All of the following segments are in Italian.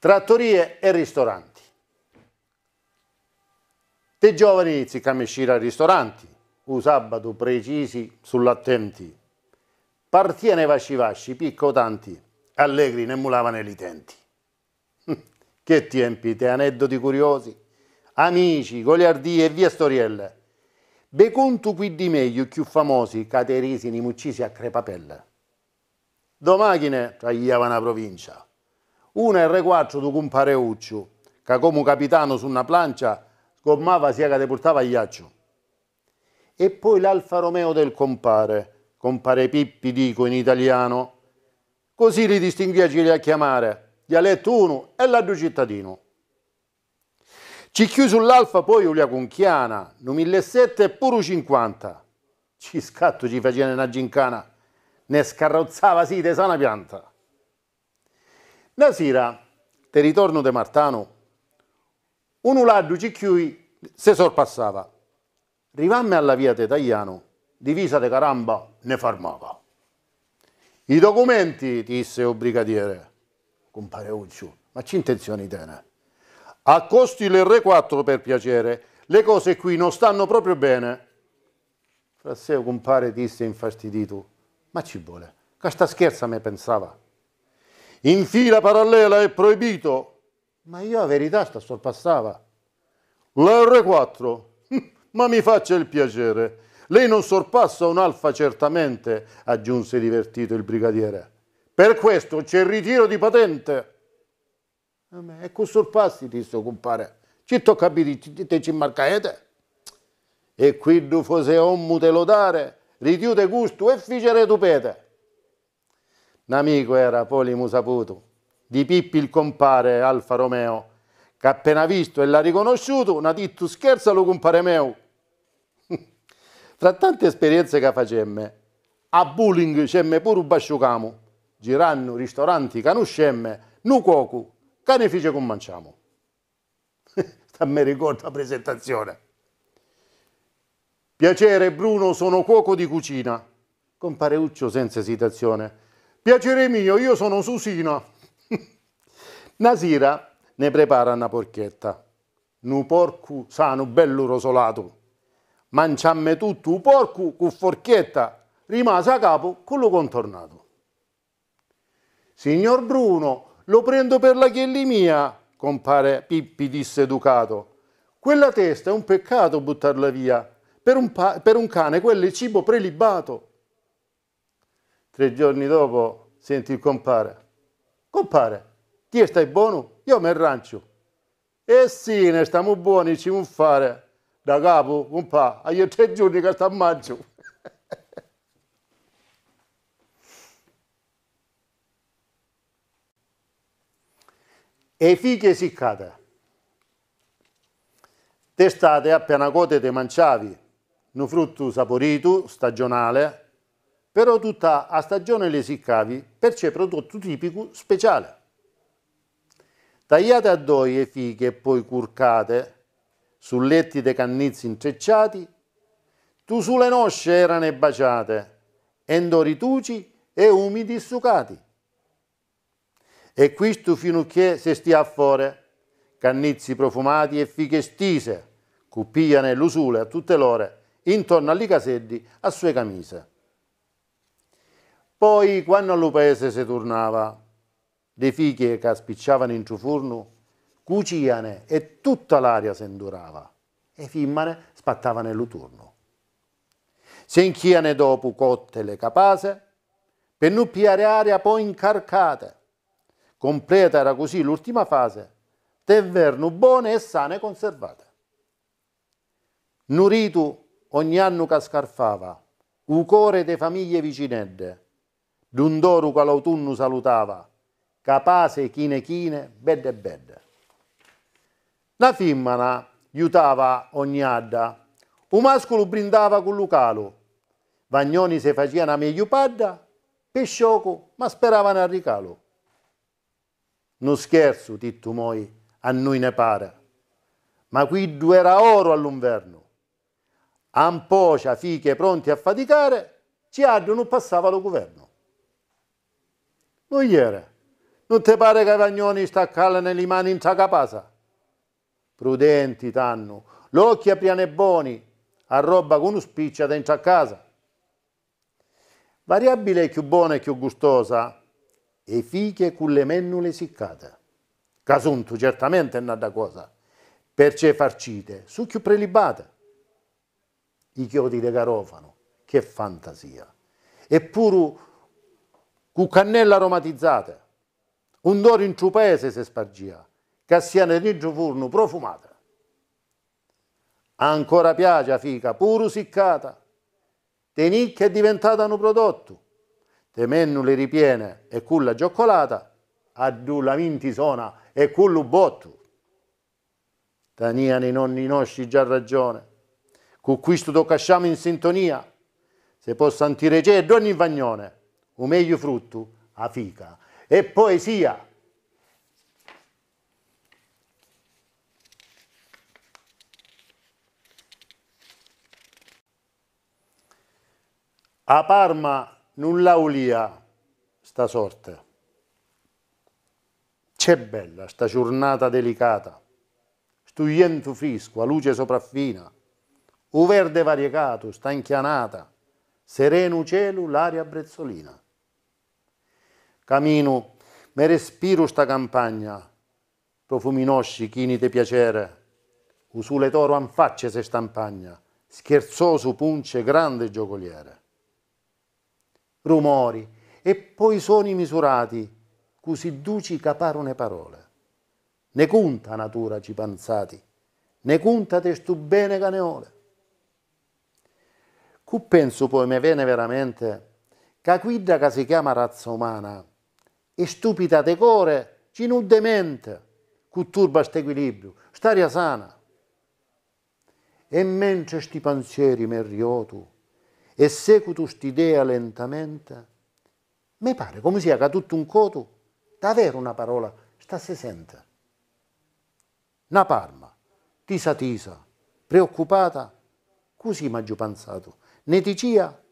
Trattorie e ristoranti. Te giovani si camescira ai ristoranti, u sabato precisi sull'attenti. Partia Partiene vasci vasci, picco tanti, allegri ne mulavano i tenti. Che tempi, te aneddoti curiosi, amici, goliardie e via storielle. Becuntu qui di meglio più famosi, caterisini muccisi a crepapelle. Domachine tragliavano una provincia una R4 di compare Uccio, che come capitano su una plancia sgommava sia che le portava ghiaccio. E poi l'Alfa Romeo del compare, compare Pippi dico in italiano, così li distinguiaci a chiamare, dialetto 1 e l'addu cittadino. Ci chiude sull'Alfa poi Ulia Conchiana, 2007 e pure 50. Ci scatto ci faceva una gincana, ne scarrozzava sì, te sana pianta. La sera, te ritorno de Martano, un ulaggio uladdu chiui se sorpassava. Rivamme alla via de Tagliano, divisa de caramba, ne farmava. I documenti, disse il brigadiere. Compare Uccio, ma ci intenzioni di tene? Accosti le R4 per piacere, le cose qui non stanno proprio bene. Fra sé, compare disse infastidito, ma ci vuole, che sta scherza me pensava in fila parallela è proibito. Ma io a verità sta sorpassava. L'R4, ma mi faccia il piacere. Lei non sorpassa un'alfa certamente, aggiunse divertito il brigadiere. Per questo c'è il ritiro di patente. E eh, con sorpassi, disse il compare. Ci tocca a te ci marcaete. Eh, e qui dufose ommu te lodare, ridiute gusto e figere tupete. Un amico era Polimu Saputo, di Pippi il compare Alfa Romeo, che appena visto e l'ha riconosciuto, una tittu scherza lo compare meu. Tra tante esperienze che facemme, a bullying c'emme pure un basciucamo, giranno ristoranti canuscemme, nu cuoco, che fice con manciamo. Sta me ricordo la presentazione. Piacere Bruno, sono cuoco di cucina. Compare Uccio senza esitazione Piacere mio, io sono Susina. Nasira ne prepara una porchetta. Nu porcu sano bello rosolato. Manciamme tutto un porco con forchetta. Rimase a capo con lo contornato. Signor Bruno, lo prendo per la chielli mia, compare Pippi disse educato. Quella testa è un peccato buttarla via. Per un, per un cane quello è cibo prelibato. Tre giorni dopo senti il compare. Compare, ti stai buono? Io mi arrancio. E sì, ne stiamo buoni, ci vuol fare. Da capo, un pa, agli tre giorni che sta a maggio. e fiche siccate. D'estate, appena cote, cotete mangiavi un frutto saporito, stagionale, però tutta a stagione le siccavi perché prodotto tipico speciale. Tagliate a doi e fiche e poi curcate su letti dei cannizzi intrecciati, tu sulle nosce erano e baciate, endorituci e umidi sucati. E questo fino a che se stia a fore, cannizzi profumati e fiche stise, cupigliane l'usule a tutte l'ore, intorno agli caselli a sue camise. Poi, quando al paese si tornava, le fiche che spicciavano in ciufurno cuciane e tutta l'aria si indurava e fimmane spattavano il turno. Se inchiane dopo cotte le capase, per non piare aria poi incarcate. Completa era così l'ultima fase, teverno buone e sane conservate. Nuritu ogni anno cascarfava, u core de famiglie vicinette, Dundoruca l'autunno salutava, capace chine chine, bedde bedde. La femmina aiutava ogni adda, un mascolo brindava con lucalo, Vagnoni se faceva meglio padda, pescioco, ma speravano al ricalo. Non scherzo, Tittu Moi, a noi ne pare, ma qui due era oro all'inverno. Ampocia, fiche pronti a faticare, ci addo non passava lo governo. Non Non ti pare che i vagnoni staccano le mani in casa? Prudenti tanno, l'occhio apriane buoni, a roba con spiccia dentro a casa. Variabile più buona e più gustosa, e fiche con le mennule siccate. Casunto certamente è una cosa, perché farcite, su più prelibate. I chiodi di garofano, che fantasia. Eppure cannella aromatizzata, un doro in ciupese se spargia, cassiane di giovurno profumata. Ancora piagia fica pur siccata, te nicchia è diventata un prodotto, te le ripiene e culla gioccolata, addu la minti sona e cullu bottu. Taniani nonni nostri già ragione, cu questo toccasciamo in sintonia, se può sentire c'è ogni vagnone, o meglio frutto, a fica. E poesia. A Parma non l'aulia sta sorte. C'è bella sta giornata delicata, stuiento frisco, a luce sopraffina, u verde variegato, sta inchianata, sereno cielo, l'aria brezzolina camino, mi respiro sta campagna, profuminosci chini di piacere, usule toro an facce se stampagna, scherzoso punce grande giocoliere. Rumori, e poi suoni misurati, così duci caparone parole. Ne conta natura ci panzati, ne conta te stu bene caneole. Cu penso poi me viene veramente che quella che si chiama razza umana e stupida decore, ci non demente, che turba questo equilibrio, st'aria sana. E mentre sti pensieri mi merriotu, e secutu st'idea lentamente, mi pare come sia che tutto un coto, davvero una parola, sta se sente. Na parma, tisa tisa, preoccupata, così mi ha giù pensato, ne ticia,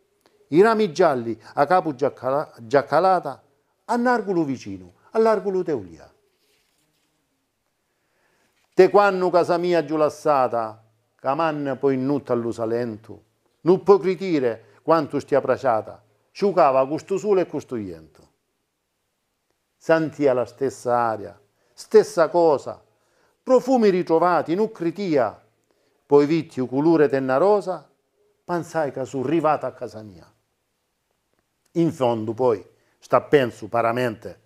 i rami gialli a capo già, calata, all'argolo vicino, all'argolo teulia. Te quando casa mia giù lassata, caman poi nutta all'usalento, non può critire quanto stia praciata, ciucava questo sole e questo vento. Santia la stessa aria, stessa cosa, profumi ritrovati, non critia, poi vittiu culure tenna rosa, pensai che sono arrivata a casa mia. In fondo poi, sta penso paramente,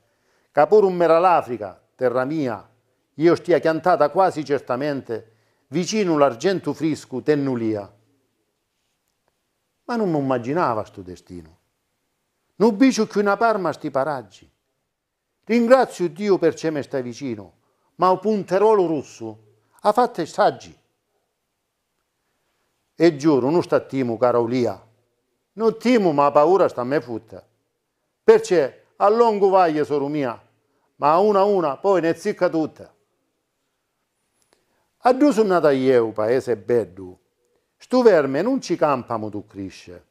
che pur un mera l'Africa, terra mia, io stia chiantata quasi certamente, vicino l'argento frisco tennulia. Ma non mi immaginava sto destino. Non bicio più una parma sti paraggi. Ringrazio Dio per ce me stai vicino, ma un punterolo russo ha fatto saggi. E giuro, non sta timo, cara Ulia. Non timo, ma paura sta a me futta perciò a lungo vaglia solo mia, ma a una a una poi ne zicca tutte. A due sono nata io, paese beddu. Stu verme non ci campa mo tu crisce.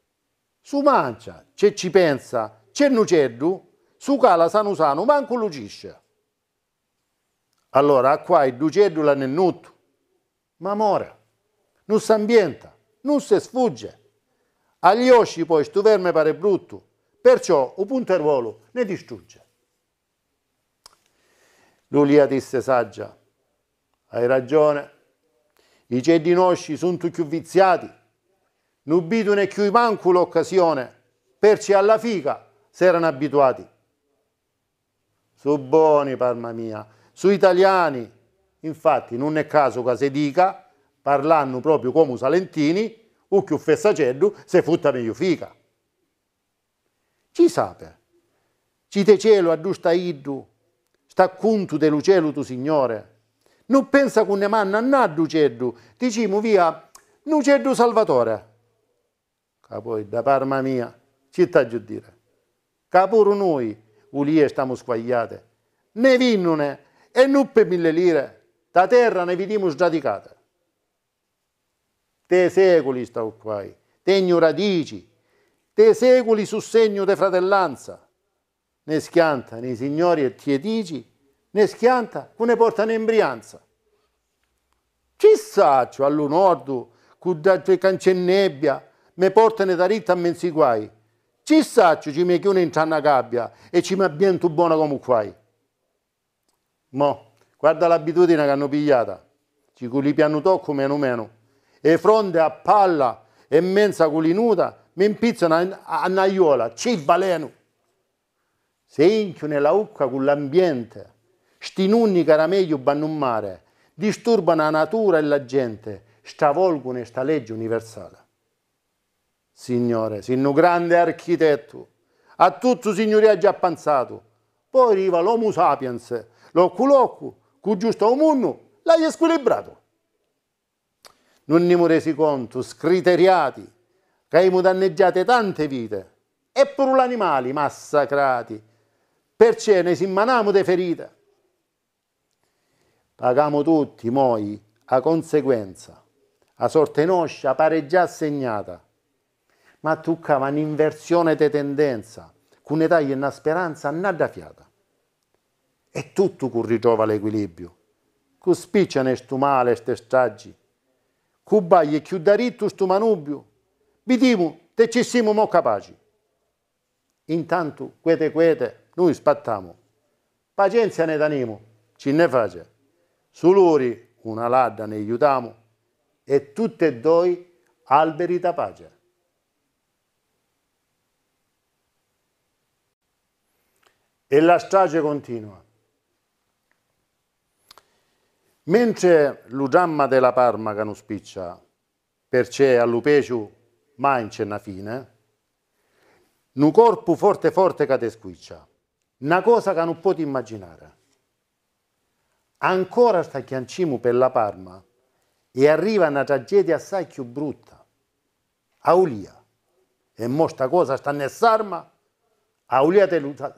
Su mancia, c'è ci pensa, c'è nuceddu, su cala sanu sanu, manco lucisce. Allora qua il duceddu la nennutto. Ma mora, non s'ambienta, non si sfugge. Agli osci poi stu verme pare brutto, Perciò un puntervolo ne distrugge. Lulia disse saggia, hai ragione, i cedi nosci sono più viziati, n'ubitune più manco l'occasione, perci alla figa erano abituati. Su buoni, parma mia, su italiani, infatti non è caso che si dica, parlando proprio come salentini, o più fessacello se futta meglio fica risate. Cite cielo addusta iddu, sta cuntu de cielo tu signore. Non pensa con cunne manna naddu ceddu, dicimu via, nu ceddu salvatore. Ca poi da parma mia, città giù dire. Ca pur noi, ulie stiamo squagliate, ne vinnune e nuppe mille lire, da terra ne vidimu sradicate. Te secoli stau qua, tegno radici, te secoli su segno di fratellanza. Ne schianta nei signori e ti dici, ne schianta che ne portano in Brianza. Ci saccio all'unordu, che cancennebbia, me portano da ritta a mensiguai. Ci saccio ci mi chiudono in tanna gabbia e ci mi abbientu buona come quai. Mo, guarda l'abitudine che hanno pigliata. Ci culi piano tocco meno meno. E fronte a palla e mensa culinuta m'impizzano a Naiola, c'è il baleno. Se inchio nella ucca con l'ambiente, sti nunni caramelli vanno in mare, disturbano la natura e la gente, stravolgono questa legge universale. Signore, sei un grande architetto, a tutto signoria ha già pensato, poi arriva l'homo sapiens, l'occhio l'occhio, con giusto mondo, l'hai squilibrato. Non ne resi conto, scriteriati, che abbiamo danneggiate tante vite, e pure gli animali massacrati, per cene si manamo de ferite. Pagamo tutti, noi, a conseguenza, a sorte nostra pare già assegnata. ma toccava un'inversione di tendenza, con un'età e una speranza nada fiata. E tutto con ritrova l'equilibrio, con spiccia ne stu male, ste stragi, con baglie e chiudaritto stu manubio, Vediamo che ci siamo mo capaci. Intanto, quete quete, noi spattiamo. Pazienza ne daniamo, ci ne face. Su loro una ladda ne aiutiamo e tutte e due alberi da pace. E la strage continua. Mentre lo dramma della Parma che non spiccia, perché all'Upeciu mai c'è una fine, un corpo forte forte che ti squiccia, una cosa che non puoi immaginare. Ancora sta chiancimu per la Parma e arriva una tragedia assai più brutta, Aulia. E mo sta cosa sta nell'arma, Aulia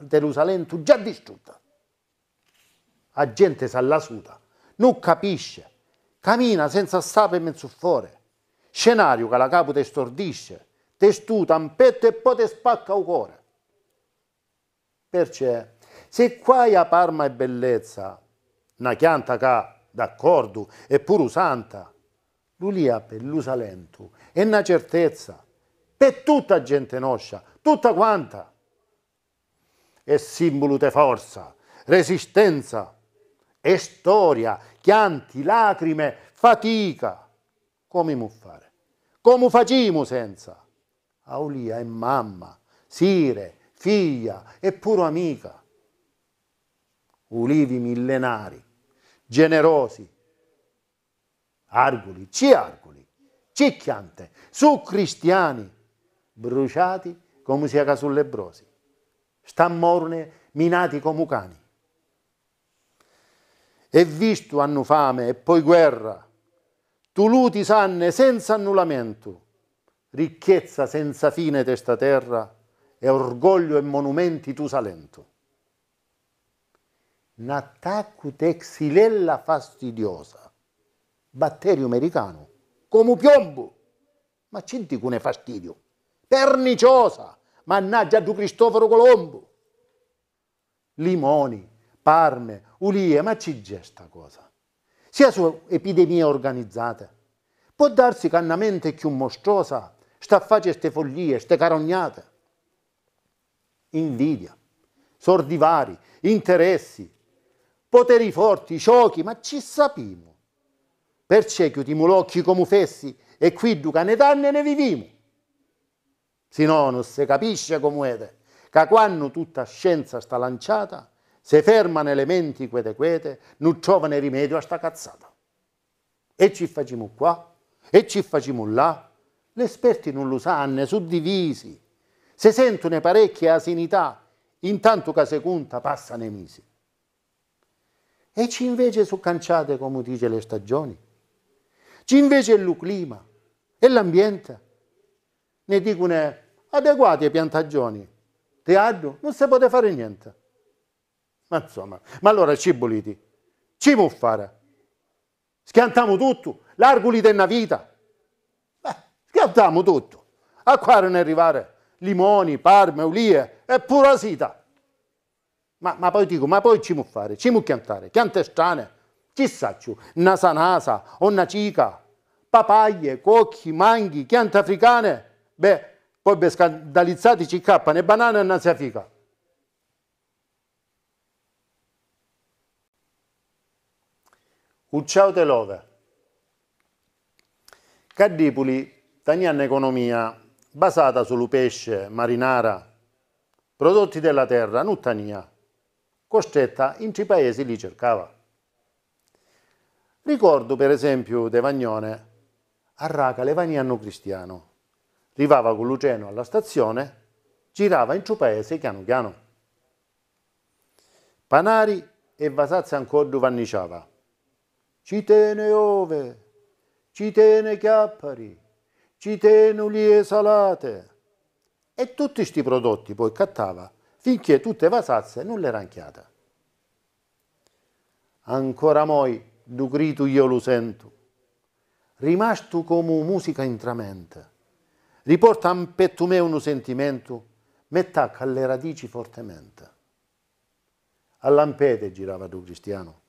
Gerusalemme tu già distrutta. La gente s'allasuta, non capisce, cammina senza sapere mezzo fuori Scenario che la capo te stordisce, te stuta un petto e poi te spacca il cuore. Perciò, se qua a Parma è bellezza, una pianta che, d'accordo, è pur usanta, l'ulia per l'usalento è una certezza, per tutta gente nostra, tutta quanta. È simbolo di forza, resistenza, è storia, chianti, lacrime, fatica come mu fare? Come facciamo senza? Aulia è mamma, sire, figlia, e pure amica. Ulivi millenari, generosi, argoli, ci argoli, cicchiante, su cristiani, bruciati come si aga sulle brosi, stammorne minati come cani. E visto hanno fame e poi guerra, Tuluti sanne senza annullamento, ricchezza senza fine testa terra e orgoglio e monumenti tu salento. Nattacute texilella fastidiosa, batterio americano, come piombo, ma cinti cune fastidio, perniciosa, mannaggia a Cristoforo Colombo. Limoni, parme, ulie, ma ci gesta cosa? sia su epidemie organizzate. Può darsi che una mente più mostruosa sta a fare queste follie, queste carognate. Invidia, sordi vari, interessi, poteri forti, giochi, ma ci sapimo. Perciò ti l'occhio come fessi e qui duca ne danne ne viviamo. Se no non si capisce come è, che quando tutta scienza sta lanciata, se fermano le menti quete quete, non trovano rimedio a sta cazzata. E ci facciamo qua, e ci facciamo là. Gli esperti non lo sanno, suddivisi. divisi. Se sentono parecchie asinità, intanto che a seconda passano i mesi. E ci invece su canciate, come dice le stagioni. Ci invece è il clima, è l'ambiente. Ne dicono adeguate piantagioni. Teatro non si può fare niente. Ma insomma, ma allora ci boliti, ci muffare. Schiantiamo tutto, l'arguli della vita. Beh, schiantiamo tutto. A qua non arrivare limoni, parme, ulie, è pura sita. Ma, ma poi dico, ma poi ci muffare, ci mucchiantare, chiante strane, chissà ciù, nasa nasa, onna cica, papaglie, cocchi, manghi, chiante africane, beh, poi scandalizzati ci cappano e banane e nasi fica. Ucciao te love. Caddipuli, Taniana Economia, basata sul pesce, marinara, prodotti della terra, Nuttania, costretta in ci paesi li cercava. Ricordo per esempio De Vagnone, a Raca le vagnano Cristiano, Rivava con Luceno alla stazione, girava in ciu paese piano piano. Panari e Vasazza ancora vanniciava. Citene ove, citene chiappari, citene ulie salate. E tutti questi prodotti poi cattava finché tutte vasazze non le ranchiata. Ancora moi, ducritu io lo sento, rimasto come musica intramente, riporta a petto me un sentimento, mettacca alle radici fortemente. All'ampete girava tu cristiano,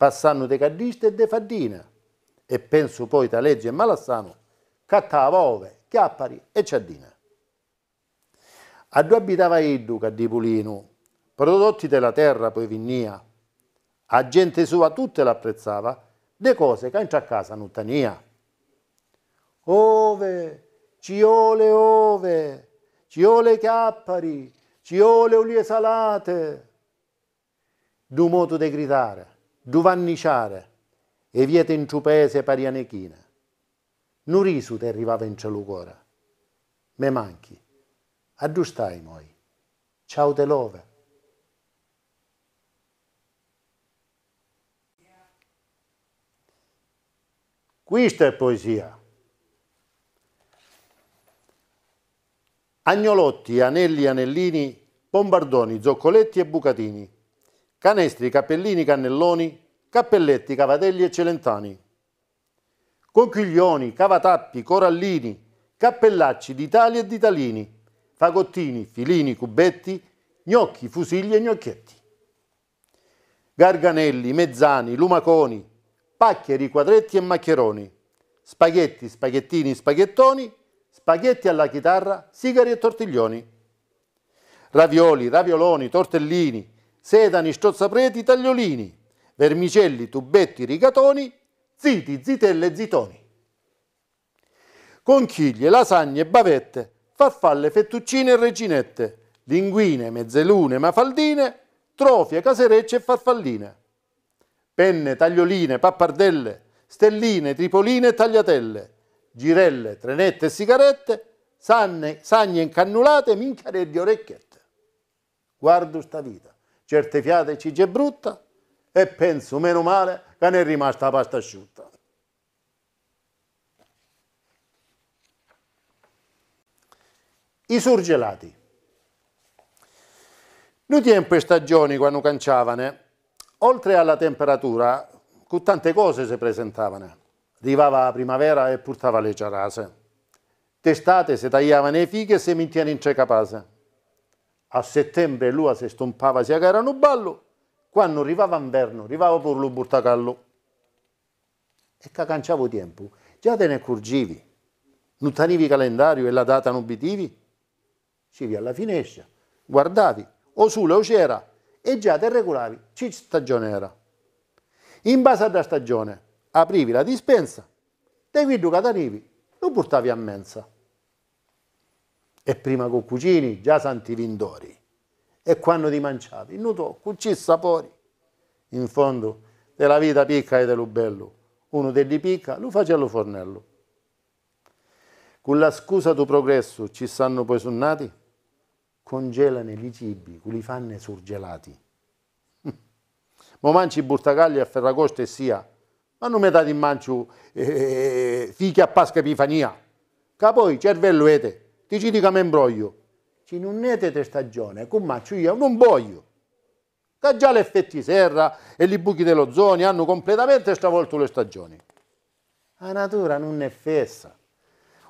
passando de caddista e de faddina, e penso poi Taleggio e Malassano, cattava ove, chiappari e ciaddina. A due abitava Idduca di Pulino, prodotti della terra poi vinnia, a gente sua tutte l'apprezzava, de cose che anche a casa non tania. Ove, ciole ove, ciole chiappari, ciole ulie salate, du modo de gridare Giovanni Ciare, e viete in ciupese parianechina. Nu risu te arrivava in celucora. Me manchi. Aggiustai moi. Ciao te love. Questa è poesia. Agnolotti, Anelli, Anellini, Bombardoni, Zoccoletti e Bucatini. Canestri, Cappellini, Cannelloni, Cappelletti, Cavatelli e Celentani. Conchiglioni, Cavatappi, Corallini, Cappellacci, di tali e di talini, Fagottini, Filini, Cubetti, Gnocchi, fusilli e Gnocchietti. Garganelli, Mezzani, Lumaconi, Paccheri, Quadretti e Maccheroni, Spaghetti, Spaghettini, Spaghettoni, Spaghetti alla chitarra, Sigari e Tortiglioni. Ravioli, Ravioloni, Tortellini, sedani, strozzapreti, tagliolini, vermicelli, tubetti, rigatoni, ziti, zitelle, zitoni. Conchiglie, lasagne, bavette, farfalle, fettuccine e reginette, linguine, mezzelune, mafaldine, trofie, caserecce e farfalline. Penne, taglioline, pappardelle, stelline, tripoline e tagliatelle, girelle, trenette e sigarette, sanne, sagne incannulate, minchiare di orecchiette. Guardo sta vita certe fiate ci c'è brutta e penso, meno male, che ne è rimasta la pasta asciutta. I surgelati. Noi tempo e stagioni, quando canciavano, oltre alla temperatura, con tante cose si presentavano. Arrivava la primavera e portava le ciarase. D'estate si tagliavano le fighe e si mettevano in cecapase a settembre lui si stompava sia che era un ballo, quando arrivava inverno, arrivava pure lo burtacallo. E caganciavo tempo, già te ne accorgivi, non tenivi il calendario e la data non bitivi, civi alla finestra, guardavi, o sulle o c'era, e già te regolavi, ci stagione era. In base alla stagione, aprivi la dispensa, te guido catanivi, lo portavi a mensa e prima con cucini già santi vindori, e quando ti mangiavi nudo cucì sapori in fondo della vita picca e dello bello uno te li picca lo faceva lo fornello con la scusa tu progresso ci stanno poi sunnati congelano i cibi cui li fanno surgelati mo mangi burtacagli a ferragosto e sia ma non mi metà di mangio eh, fichi a pasca epifania che poi cervello ete ti ci dica mi imbroglio. Ci non è di stagione, con maccio io non voglio. Che già l'effetti serra e i buchi dell'ozone hanno completamente stravolto le stagioni. La natura non è fessa.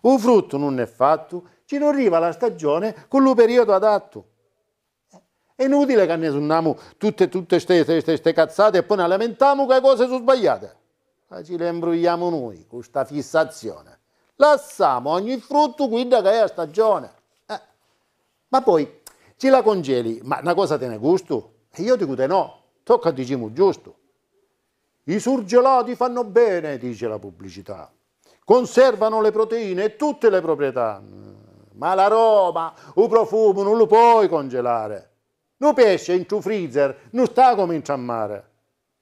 Un frutto non è fatto, ci non arriva la stagione con il periodo adatto. È inutile che ne sunniamo tutte queste cazzate e poi ne lamentiamo che le cose sono sbagliate. Ma ci le imbrugliamo noi con questa fissazione. Lassiamo ogni frutto guida che è a stagione. Eh. Ma poi ci la congeli, ma una cosa te ne gusto? E io dico te no, tocca diciamo giusto. I surgelati fanno bene, dice la pubblicità. Conservano le proteine e tutte le proprietà. Mm, ma la roba, il profumo non lo puoi congelare. No pesce in tuo freezer, non sta come in mare.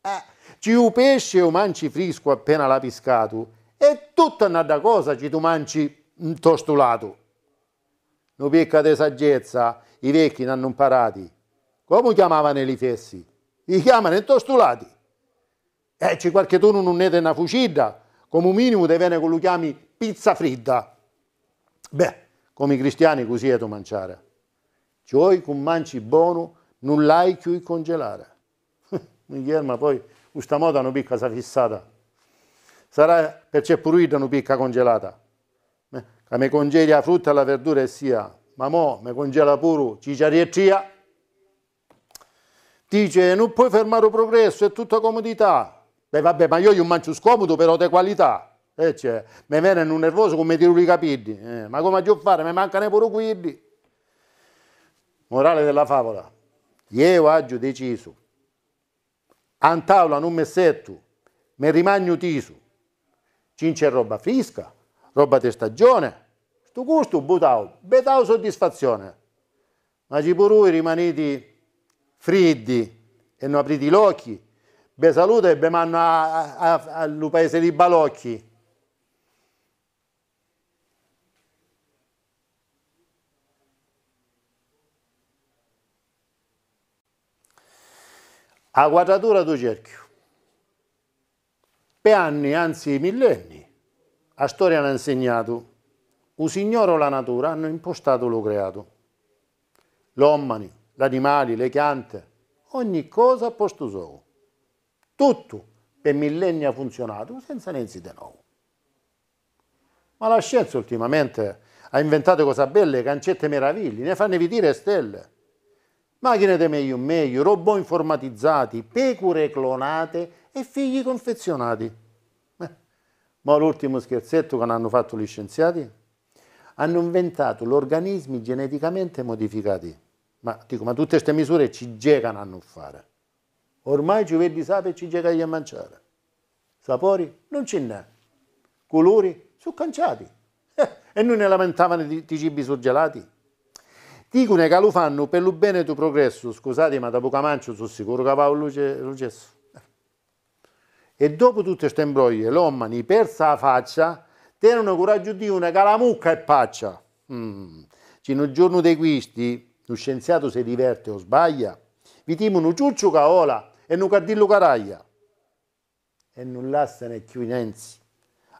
Eh, ci pesce o mangi frisco appena l'ha pescato è tutta un'altra cosa ci tu mangi un tostulato. Non picca di saggezza, i vecchi non hanno imparati. Come chiamavano i fessi? Li chiamano i tostulati. E eh, c'è qualche turno non è una fucida, come minimo te viene con lo chiami pizza fredda. Beh, come i cristiani così è tu mangiare. Cioè, con mangi buono, non l'hai più congelare. Mi chiama poi, questa moda non picca sa fissata sarà percepita una picca congelata. Che mi congeli la frutta, la verdura e sia, ma mo mi congela pure cicarietria. Dice, non puoi fermare il progresso, è tutta comodità. Beh, vabbè, ma io gli mangio scomodo, però di qualità. E eh, cioè, mi viene un nervoso come tiro i capelli. Eh, ma come a fare? Mi mancano pure quelli. Morale della favola. Io oggi deciso. A tavola non mi setto, mi rimagno tiso è roba fresca, roba di stagione. Sto gusto butau, betau soddisfazione. Ma ci pure rimaniti freddi e non apriti gli occhi. Be salute e be manno al paese di Balocchi. A quadratura do cerchio per anni, anzi millenni, la storia l'ha insegnato. Un la natura hanno impostato lo creato. L'uomini, gli animali, le piante, ogni cosa a posto suo. Tutto per millenni ha funzionato senza niente di nuovo. Ma la scienza ultimamente ha inventato cose belle, cancette meraviglie, ne fanno vedere stelle. Macchine di meglio meglio, robot informatizzati, pecore clonate e figli confezionati. Eh. Ma l'ultimo scherzetto che hanno fatto gli scienziati? Hanno inventato gli organismi geneticamente modificati. Ma dico, ma tutte queste misure ci gegano a non fare. Ormai ci vedi sape e ci gegano a mangiare. Sapori non ce n'è. Colori sono canciati. Eh, e noi ne lamentavano di, di cibi surgelati. Dicono che lo fanno per il bene del progresso, scusate ma dopo che mangio sono sicuro che va luce, lucesso. E dopo tutte queste imbroglie, l'omani persa la faccia, tenono coraggio di una calamucca e paccia. Mm. Cino il giorno dei quisti, lo scienziato si diverte o sbaglia, vi timono ciuccio caola e non cardillo caraglia. E nulla se ne chiunenzi.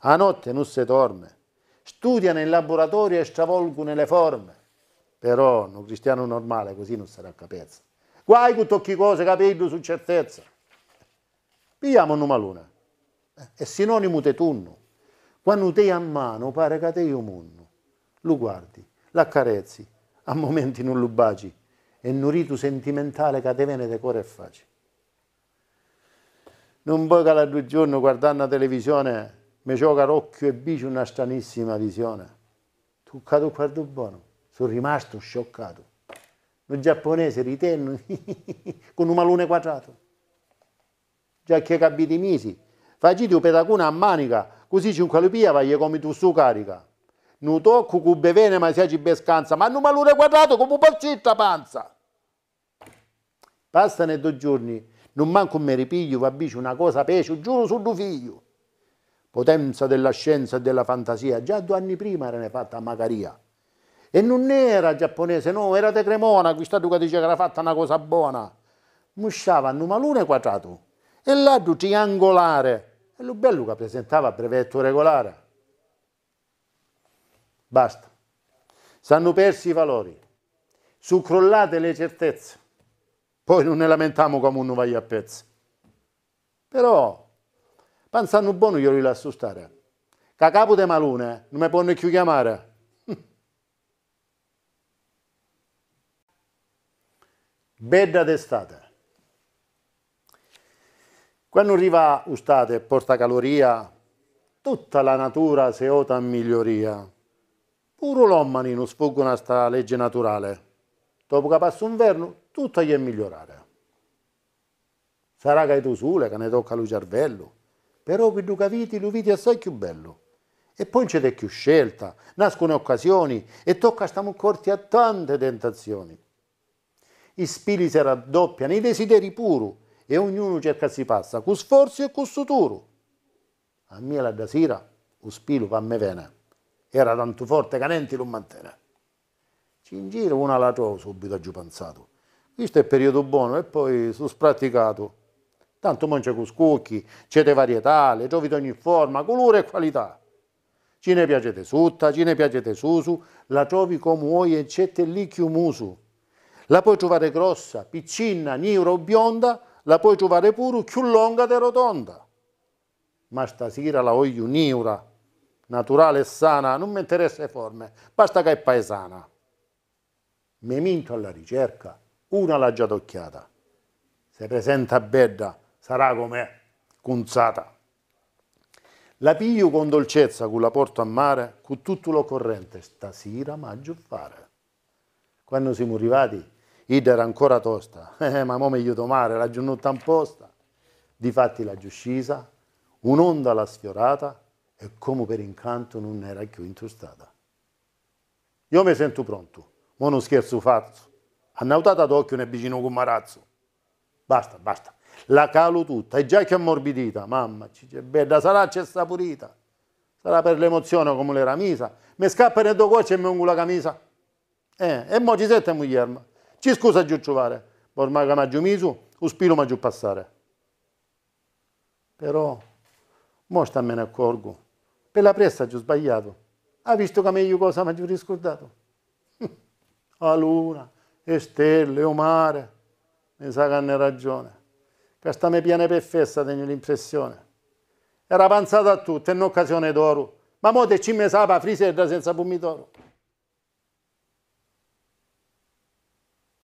A notte non se dorme. Studiano in laboratorio e stravolgono le forme. Però un cristiano normale così non sarà capezza. Guai con tocchi cose capendo su certezza. Pigliamo un malone. È sinonimo di tunno. Quando te a mano pare che te io munno. Lo guardi, l'accarezzi, a momenti non lo baci. È un rito sentimentale che te viene di cuore e faccia. Non vuoi che la due giorni guardando la televisione mi gioca l'occhio e bici una stranissima visione. Toccato cado guardo buono, sono rimasto scioccato. Un giapponese ritenno con un malone quadrato già che capiti misi. Facite un pedacuna a manica, così cinque lupia vai come tu su carica. Non tocco con bevene ma si bescanza, ma non malure quadrato come un palcetta panza. Passano due giorni, non manco un meripiglio, va bici una cosa pece, giuro sul due figlio. Potenza della scienza e della fantasia, già due anni prima era ne fatta a Macaria. E non era giapponese, no, era de Cremona, questa duca diceva che era fatta una cosa buona. Musciava a numalune quadrato e lato triangolare. E lo bello che presentava brevetto regolare. Basta. S'hanno persi i valori, sucrollate le certezze. Poi non ne lamentiamo come uno va a pezzi. Però, pensando buono, io li lascio stare. Che capo di malune non mi puoi più chiamare. Bedda d'estate. Quando arriva l'estate e porta caloria, tutta la natura si ota in miglioria. Puro l'uomini non sfugge a sta legge naturale. Dopo che passa l'inverno, tutto gli è migliorare. Sarà che è tu sole, che ne tocca lo cervello, però che tu capiti, lo vedi assai più bello. E poi c'è più scelta, nascono occasioni e tocca stiamo corti a tante tentazioni. I spiriti si raddoppiano, i desideri puro, e ognuno cerca si passa, con sforzo e con suturo. A mia la da sera, lo spilo per me vene, era tanto forte che niente lo mantiene. Ci in giro una la trovo subito giù pensato. Questo è il periodo buono e poi sono spraticato. Tanto mangia con scucchi, c'è di varietà, le trovi di ogni forma, colore e qualità. Ci ne piacete sutta, ci ne piacete susu, la trovi come vuoi e c'è lì chiumusu. La puoi trovare grossa, piccina, nero o bionda, la puoi trovare pure più lunga e rotonda. Ma stasera la voglio un'eura, naturale e sana, non mi interessa le forme, basta che è paesana. Mi minto alla ricerca, una l'ha già tocchiata. Se presenta bella, sarà come cunzata. La piglio con dolcezza, con la porto a mare, con tutto l'occorrente, stasera maggio fare. Quando siamo arrivati Ida era ancora tosta, eh, ma mo meglio tomare, la giornata apposta. Difatti la giuscisa, un'onda l'ha sfiorata e come per incanto non era più intrustata. Io mi sento pronto, mo non scherzo fatto. nautata d'occhio ne vicino con Marazzo. Basta, basta. La calo tutta, è già che ammorbidita, mamma, c'è bella, sarà c'è saporita. Sarà per l'emozione come l'era misa. Mi scappa nel tuo cuore e mi ungo la camisa. Eh, e mo ci sette a muglierma. Ci scusa giù trovare, ormai che maggio giù miso, uspiro mi giù passare. Però, mo sta me ne accorgo, per la pressa giù sbagliato. Ha visto che meglio cosa mi giù riscordato? a luna, e stelle, o mare. Mi sa che hanno ragione. Che mia piena per festa, tengo l'impressione. Era avanzata a tutto, è un'occasione d'oro. Ma mo te ci me sapa friserda senza pomidoro.